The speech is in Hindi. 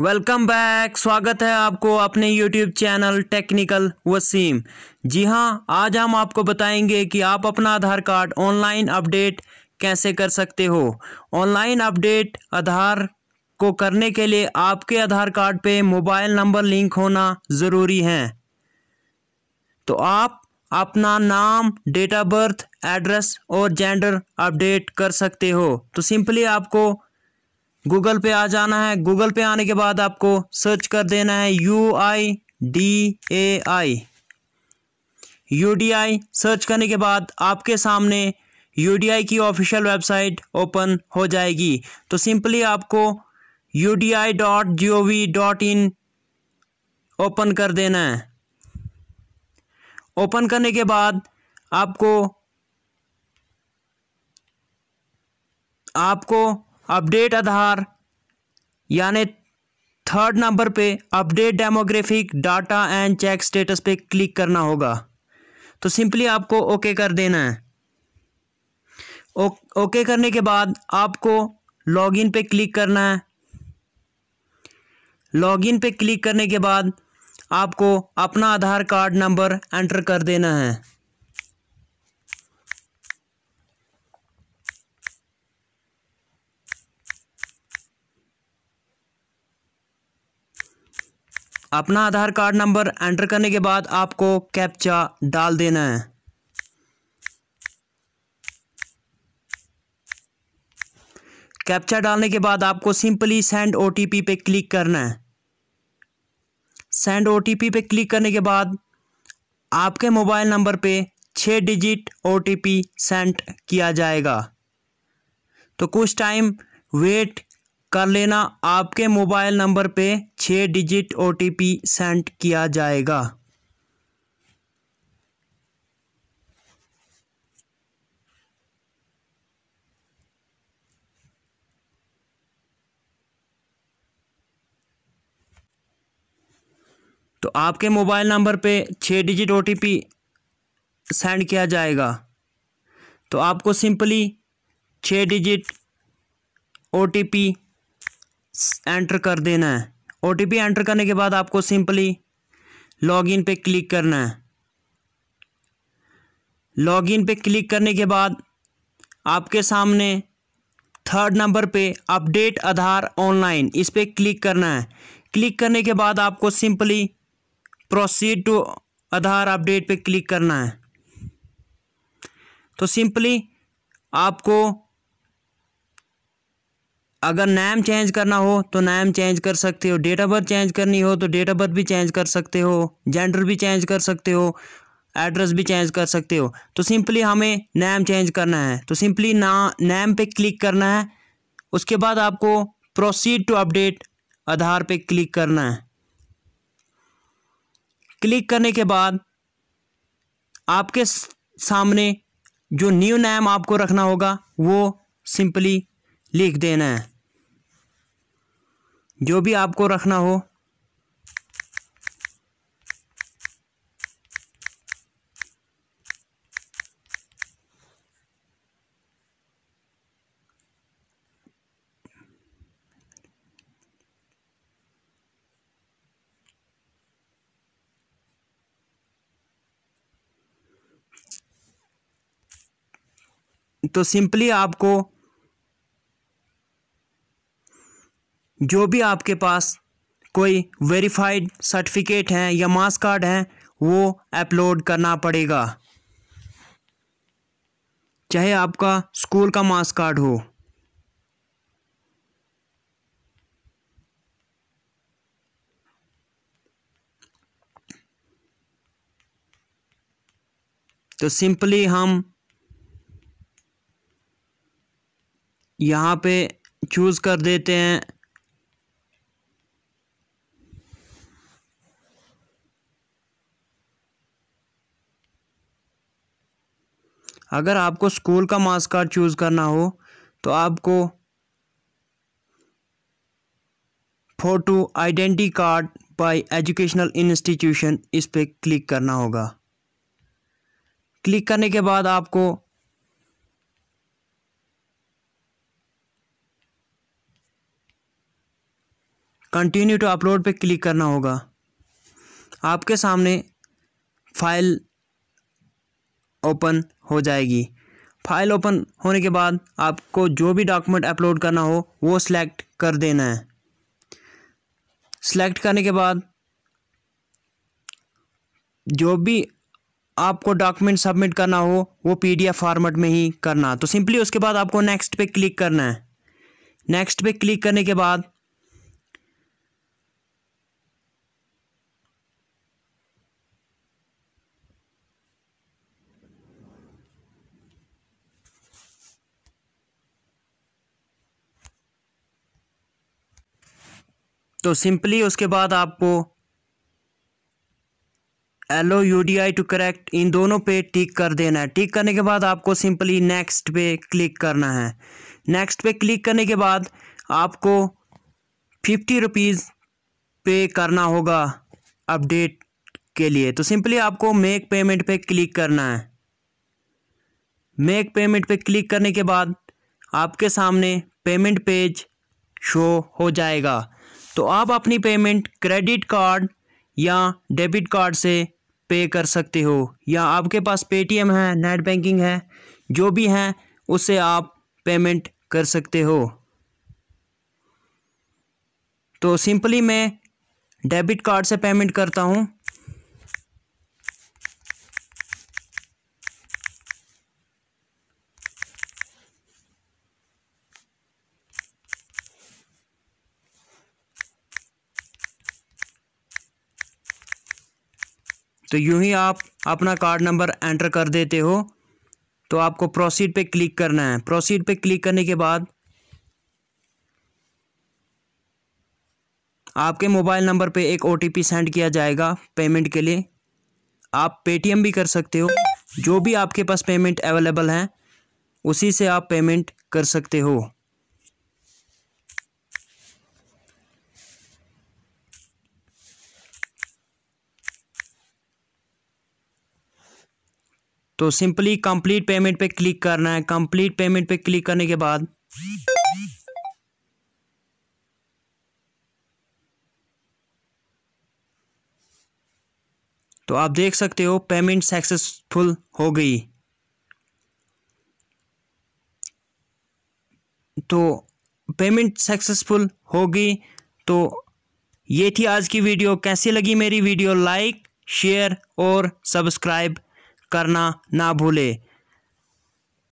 वेलकम बैक स्वागत है आपको अपने YouTube channel technical Wasim ji हाँ आज हम आपको बताएंगे कि आप अपना आधार कार्ड ऑनलाइन अपडेट कैसे कर सकते हो ऑनलाइन अपडेट आधार को करने के लिए आपके आधार कार्ड पे मोबाइल नंबर लिंक होना ज़रूरी है तो आप अपना नाम डेट ऑफ बर्थ एड्रेस और जेंडर अपडेट कर सकते हो तो सिंपली आपको गूगल पे आ जाना है गूगल पे आने के बाद आपको सर्च कर देना है U I D A I U D I search करने के बाद आपके सामने यू डी आई की ऑफिशियल वेबसाइट ओपन हो जाएगी तो सिंपली आपको U D I dot G O V dot in open कर देना है ओपन करने के बाद आपको आपको अपडेट आधार यानि थर्ड नंबर पे update demographic data and check status पे क्लिक करना होगा तो सिंपली आपको ओके कर देना है ओ, ओके करने के बाद आपको लॉगिन पे क्लिक करना है लॉगिन पे क्लिक करने के बाद आपको अपना आधार कार्ड नंबर एंटर कर देना है अपना आधार कार्ड नंबर एंटर करने के बाद आपको कैप्चा डाल देना है कैप्चा डालने के बाद आपको सिंपली सेंड ओ पे क्लिक करना है सेंड ओ पे क्लिक करने के बाद आपके मोबाइल नंबर पे छः डिजिट ओ सेंड किया जाएगा तो कुछ टाइम वेट कर लेना आपके मोबाइल नंबर पे छः डिजिट ओ सेंड किया जाएगा तो आपके मोबाइल नंबर पे छः डिजिट ओ सेंड किया जाएगा तो आपको सिंपली छः digit O T P enter कर देना है ओ एंटर करने के बाद आपको सिंपली लॉगिन पे क्लिक करना है लॉगिन पे क्लिक करने के बाद आपके सामने थर्ड नंबर पे अपडेट आधार ऑनलाइन इस पर क्लिक करना है क्लिक करने के बाद आपको simply proceed to Aadhaar update पे क्लिक करना है तो सिंपली आपको अगर नैम चेंज करना हो तो नैम चेंज कर सकते हो डेट ऑफ बर्थ चेंज करनी हो तो डेट ऑफ बर्थ भी चेंज कर सकते हो जेंडर भी चेंज कर सकते हो एड्रेस भी चेंज कर सकते हो तो सिंपली हमें नैम चेंज करना है तो सिंपली ना नैम पे क्लिक करना है उसके बाद आपको प्रोसीड टू अपडेट आधार पे क्लिक करना है क्लिक करने के बाद आपके सामने जो न्यू नैम आपको रखना होगा वो सिंपली लिख देना है जो भी आपको रखना हो तो सिंपली आपको जो भी आपके पास कोई वेरीफाइड सर्टिफिकेट हैं या मास्क कार्ड हैं वो अपलोड करना पड़ेगा चाहे आपका स्कूल का मास्क कार्ड हो तो सिंपली हम यहाँ पे चूज़ कर देते हैं अगर आपको स्कूल का मास्क कार्ड चूज़ करना हो तो आपको photo identity card by educational institution इस पर क्लिक करना होगा क्लिक करने के बाद आपको कंटिन्यू टू अपलोड पे क्लिक करना होगा आपके सामने फाइल ओपन हो जाएगी फाइल ओपन होने के बाद आपको जो भी डॉक्यूमेंट अपलोड करना हो वो सिलेक्ट कर देना है सिलेक्ट करने के बाद जो भी आपको डॉक्यूमेंट सबमिट करना हो वो पीडीएफ फॉर्मेट में ही करना तो सिंपली उसके बाद आपको नेक्स्ट पे क्लिक करना है नेक्स्ट पे क्लिक करने के बाद तो सिंपली उसके बाद आपको allow U D I to correct इन दोनों पे टिक कर देना है टिक करने के बाद आपको सिंपली नेक्स्ट पे क्लिक करना है नेक्स्ट पे क्लिक करने के बाद आपको फिफ्टी रुपीज़ पे करना होगा अपडेट के लिए तो सिंपली आपको मेक पेमेंट पे क्लिक करना है मेक पेमेंट पे क्लिक करने के बाद आपके सामने पेमेंट पेज शो हो जाएगा तो आप अपनी पेमेंट क्रेडिट कार्ड या डेबिट कार्ड से पे कर सकते हो या आपके पास पेटीएम है नेट बैंकिंग है जो भी है उससे आप पेमेंट कर सकते हो तो सिंपली मैं डेबिट कार्ड से पेमेंट करता हूँ तो यूं ही आप अपना कार्ड नंबर एंटर कर देते हो तो आपको प्रोसीड पे क्लिक करना है प्रोसीड पे क्लिक करने के बाद आपके मोबाइल नंबर पे एक ओ सेंड किया जाएगा पेमेंट के लिए आप पेटीएम भी कर सकते हो जो भी आपके पास पेमेंट अवेलेबल हैं उसी से आप पेमेंट कर सकते हो तो सिंपली कंप्लीट पेमेंट पे क्लिक करना है कंप्लीट पेमेंट पे क्लिक करने के बाद तो आप देख सकते हो पेमेंट सक्सेसफुल हो गई तो पेमेंट सक्सेसफुल हो गई तो ये थी आज की वीडियो कैसी लगी मेरी वीडियो लाइक शेयर और सब्सक्राइब करना ना भूलें